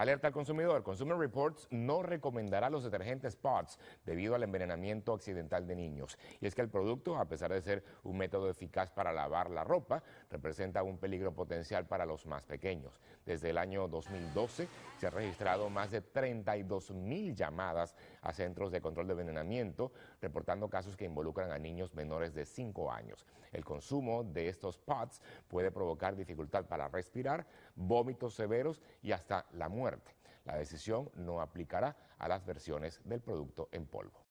Alerta al consumidor. Consumer Reports no recomendará los detergentes POTS debido al envenenamiento accidental de niños. Y es que el producto, a pesar de ser un método eficaz para lavar la ropa, representa un peligro potencial para los más pequeños. Desde el año 2012 se han registrado más de 32 mil llamadas a centros de control de envenenamiento, reportando casos que involucran a niños menores de 5 años. El consumo de estos Pods puede provocar dificultad para respirar, vómitos severos y hasta la muerte la decisión no aplicará a las versiones del producto en polvo.